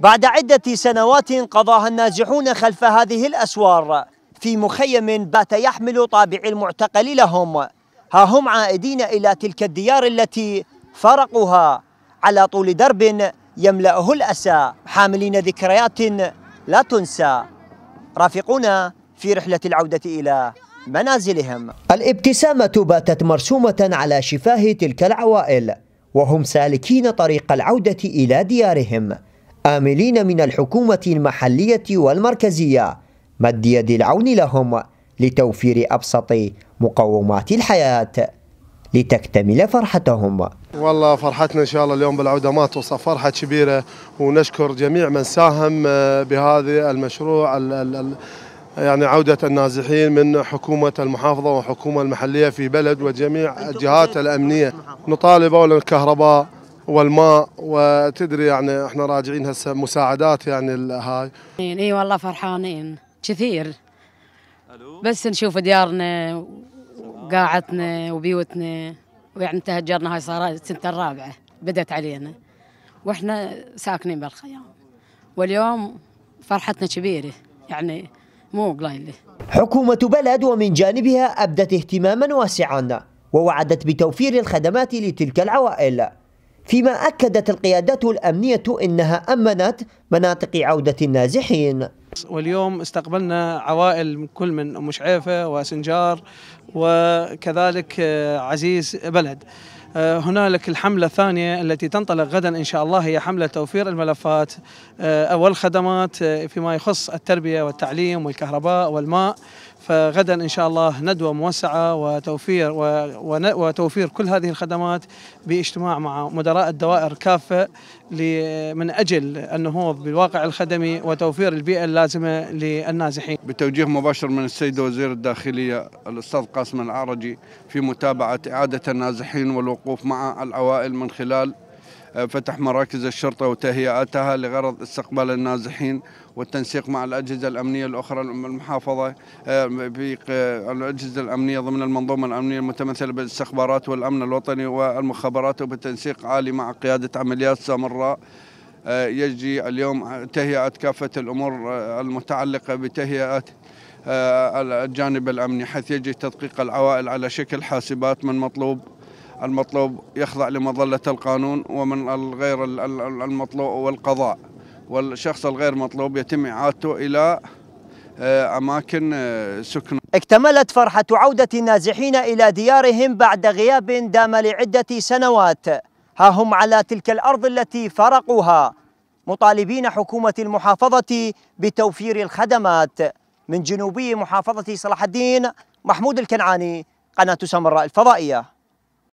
بعد عدة سنوات قضاها النازحون خلف هذه الأسوار في مخيم بات يحمل طابع المعتقل لهم ها هم عائدين إلى تلك الديار التي فرقوها على طول درب يملأه الأسى حاملين ذكريات لا تنسى رافقونا في رحلة العودة إلى منازلهم الابتسامة باتت مرسومة على شفاه تلك العوائل وهم سالكين طريق العودة إلى ديارهم آملين من الحكومة المحلية والمركزية مد يد العون لهم لتوفير أبسط مقومات الحياة لتكتمل فرحتهم والله فرحتنا إن شاء الله اليوم بالعودة ما توصف فرحة كبيرة ونشكر جميع من ساهم آه، بهذا المشروع الـ الـ يعني عودة النازحين من حكومة المحافظة والحكومة المحلية في بلد وجميع الجهات الأمنية نطالب أولا الكهرباء والماء وتدري يعني احنا راجعين هسه مساعدات يعني هاي اي والله فرحانين كثير بس نشوف ديارنا وقاعتنا وبيوتنا ويعني تهجرنا هاي صار السنه الرابعه بدت علينا واحنا ساكنين بالخيام واليوم فرحتنا كبيره يعني مو قليله حكومه بلد ومن جانبها ابدت اهتماما واسعا ووعدت بتوفير الخدمات لتلك العوائل فيما أكدت القيادات الأمنية أنها أمنت مناطق عودة النازحين واليوم استقبلنا عوائل من كل من أم شعيفة وسنجار وكذلك آه، عزيز بلد آه، هنالك الحملة الثانية التي تنطلق غدا إن شاء الله هي حملة توفير الملفات آه، والخدمات فيما يخص التربية والتعليم والكهرباء والماء فغدا إن شاء الله ندوة موسعة وتوفير وتوفير كل هذه الخدمات باجتماع مع مدراء الدوائر كافة من أجل النهوض بالواقع الخدمي وتوفير البيئة اللازمة للنازحين بتوجيه مباشر من السيد وزير الداخلية الأستاذ القاسم العرجي في متابعة إعادة النازحين والوقوف مع العوائل من خلال آه، فتح مراكز الشرطة وتهيئتها لغرض استقبال النازحين والتنسيق مع الأجهزة الأمنية الأخرى المحافظة آه، آه، الأجهزة الأمنية ضمن المنظومة الأمنية المتمثلة بالاستخبارات والأمن الوطني والمخابرات وبتنسيق عالي مع قيادة عمليات سامراء يجري اليوم تهيئة كافة الأمور المتعلقة بتهيئات آه، الجانب الأمني حيث يجري تدقيق العوائل على شكل حاسبات من مطلوب المطلوب يخضع لمظلة القانون ومن الغير المطلوب والقضاء والشخص الغير مطلوب يتم إعادته إلى آه، أماكن آه، سكن اكتملت فرحة عودة النازحين إلى ديارهم بعد غياب دام لعدة سنوات ها هم على تلك الأرض التي فرقوها مطالبين حكومة المحافظة بتوفير الخدمات من جنوبي محافظة صلاح الدين محمود الكنعاني قناة سمراء الفضائية